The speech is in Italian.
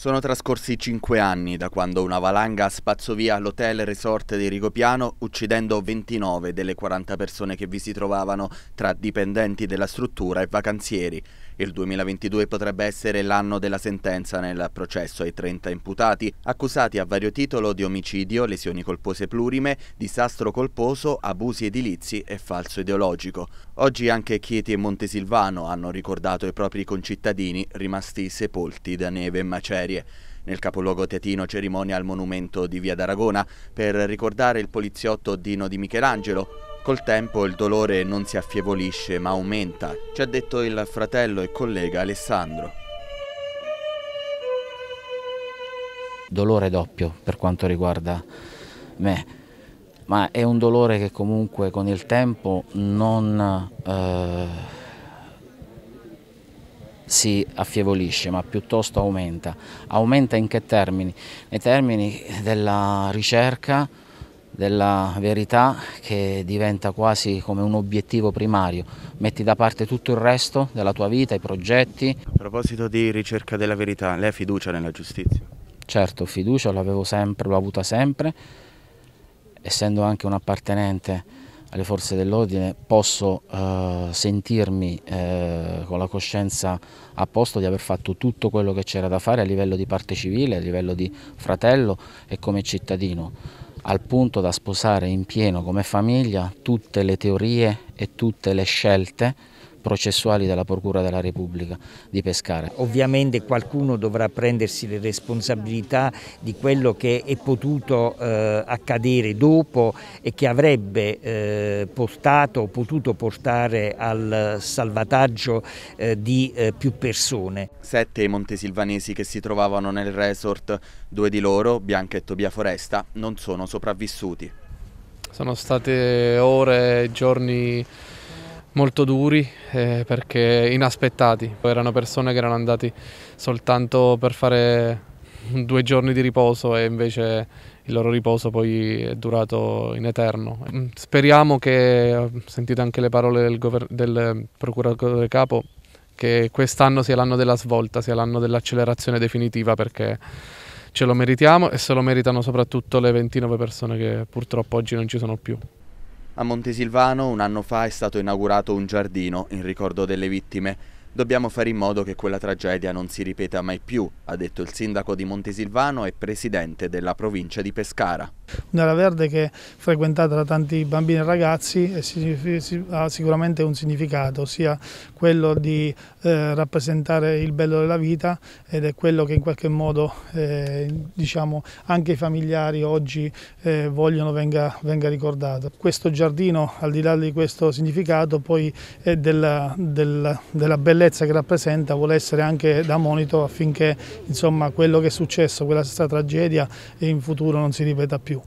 Sono trascorsi cinque anni da quando una valanga spazzò via l'hotel resort di Rigopiano, uccidendo 29 delle 40 persone che vi si trovavano, tra dipendenti della struttura e vacanzieri. Il 2022 potrebbe essere l'anno della sentenza nel processo ai 30 imputati, accusati a vario titolo di omicidio, lesioni colpose plurime, disastro colposo, abusi edilizi e falso ideologico. Oggi anche Chieti e Montesilvano hanno ricordato i propri concittadini rimasti sepolti da neve e macerie. Nel capoluogo teatino cerimonia al monumento di Via d'Aragona per ricordare il poliziotto Dino di Michelangelo, Col tempo il dolore non si affievolisce ma aumenta, ci ha detto il fratello e collega Alessandro. Dolore doppio per quanto riguarda me, ma è un dolore che comunque con il tempo non eh, si affievolisce ma piuttosto aumenta. Aumenta in che termini? Nei termini della ricerca, della verità che diventa quasi come un obiettivo primario. Metti da parte tutto il resto della tua vita, i progetti. A proposito di ricerca della verità, lei ha fiducia nella giustizia? Certo, fiducia l'avevo sempre, l'ho avuta sempre. Essendo anche un appartenente alle forze dell'ordine posso eh, sentirmi eh, con la coscienza a posto di aver fatto tutto quello che c'era da fare a livello di parte civile, a livello di fratello e come cittadino al punto da sposare in pieno come famiglia tutte le teorie e tutte le scelte processuali della Procura della Repubblica di Pescara. Ovviamente qualcuno dovrà prendersi le responsabilità di quello che è potuto eh, accadere dopo e che avrebbe eh, portato o potuto portare al salvataggio eh, di eh, più persone. Sette montesilvanesi che si trovavano nel resort, due di loro, Bianca e Tobia Foresta, non sono sopravvissuti. Sono state ore, giorni molto duri eh, perché inaspettati. Erano persone che erano andati soltanto per fare due giorni di riposo e invece il loro riposo poi è durato in eterno. Mm, speriamo che, ho eh, anche le parole del, del procuratore capo, che quest'anno sia l'anno della svolta, sia l'anno dell'accelerazione definitiva perché ce lo meritiamo e se lo meritano soprattutto le 29 persone che purtroppo oggi non ci sono più. A Montesilvano un anno fa è stato inaugurato un giardino in ricordo delle vittime. Dobbiamo fare in modo che quella tragedia non si ripeta mai più, ha detto il sindaco di Montesilvano e presidente della provincia di Pescara. Un'area verde che è frequentata da tanti bambini e ragazzi e ha sicuramente un significato, ossia quello di eh, rappresentare il bello della vita ed è quello che in qualche modo eh, diciamo, anche i familiari oggi eh, vogliono venga, venga, ricordato. Questo giardino, al di là di questo significato, poi è della, della, della bella bellezza che rappresenta vuole essere anche da monito affinché insomma, quello che è successo, quella stessa tragedia in futuro non si ripeta più.